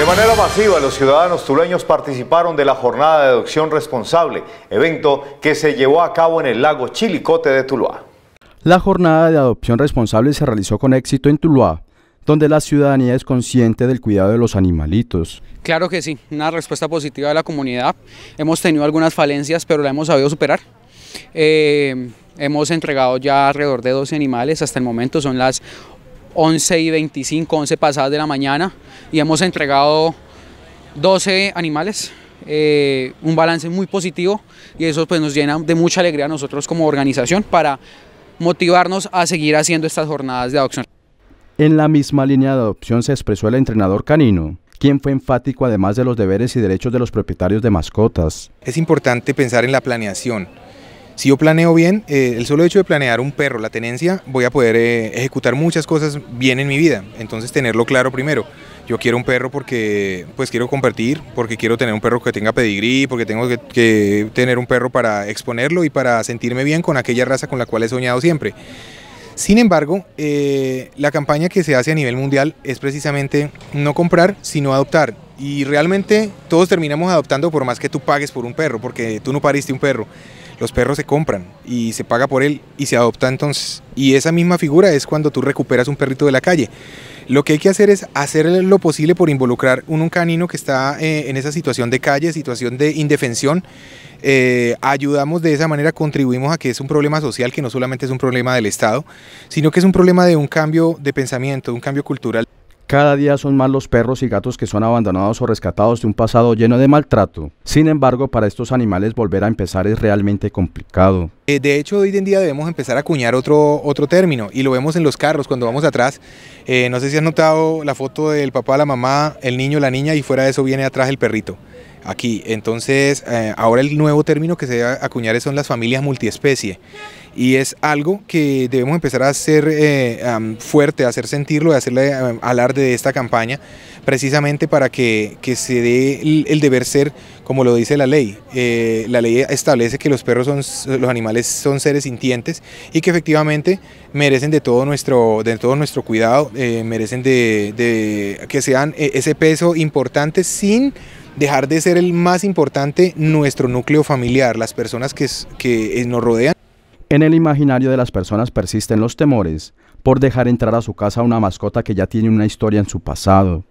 De manera masiva, los ciudadanos tuleños participaron de la jornada de adopción responsable, evento que se llevó a cabo en el lago Chilicote de Tuluá. La jornada de adopción responsable se realizó con éxito en Tuluá, donde la ciudadanía es consciente del cuidado de los animalitos. Claro que sí, una respuesta positiva de la comunidad. Hemos tenido algunas falencias, pero la hemos sabido superar. Eh, hemos entregado ya alrededor de 12 animales, hasta el momento son las 11 y 25, 11 pasadas de la mañana y hemos entregado 12 animales, eh, un balance muy positivo y eso pues, nos llena de mucha alegría a nosotros como organización para motivarnos a seguir haciendo estas jornadas de adopción. En la misma línea de adopción se expresó el entrenador canino, quien fue enfático además de los deberes y derechos de los propietarios de mascotas. Es importante pensar en la planeación, si yo planeo bien, eh, el solo hecho de planear un perro, la tenencia, voy a poder eh, ejecutar muchas cosas bien en mi vida. Entonces tenerlo claro primero. Yo quiero un perro porque pues quiero compartir, porque quiero tener un perro que tenga pedigrí, porque tengo que, tener un perro para exponerlo y para sentirme bien con aquella raza con la cual he soñado siempre. Sin embargo, eh, la campaña que se hace a nivel mundial es precisamente no comprar, sino adoptar. Y realmente todos terminamos adoptando por más que tú pagues por un perro, porque tú no pariste un perro. Los perros se compran y se paga por él y se adopta entonces. Y esa misma figura es cuando tú recuperas un perrito de la calle. Lo que hay que hacer es hacer lo posible por involucrar un, un canino que está eh, en esa situación de calle, situación de indefensión. Eh, ayudamos de esa manera, contribuimos a que es un problema social que no solamente es un problema del Estado, sino que es un problema de un cambio de pensamiento, de un cambio cultural. Cada día son más los perros y gatos que son abandonados o rescatados de un pasado lleno de maltrato. Sin embargo, para estos animales volver a empezar es realmente complicado. Eh, de hecho, hoy en día debemos empezar a acuñar otro, otro término y lo vemos en los carros cuando vamos atrás. Eh, no sé si has notado la foto del papá, la mamá, el niño, la niña y fuera de eso viene atrás el perrito aquí. Entonces, eh, ahora el nuevo término que se a acuñar son las familias multiespecie y es algo que debemos empezar a hacer eh, fuerte, a hacer sentirlo, a hacerle hablar eh, alarde de esta campaña, precisamente para que, se dé el, deber ser, como lo dice la ley. Eh, la ley establece que los perros son, los animales son seres sintientes y que efectivamente merecen de todo nuestro, de todo nuestro cuidado, merecen de, de, que sean ese peso importante sin dejar de ser el más importante nuestro núcleo familiar, las personas que, que nos rodean. En el imaginario de las personas persisten los temores por dejar entrar a su casa una mascota que ya tiene una historia en su pasado,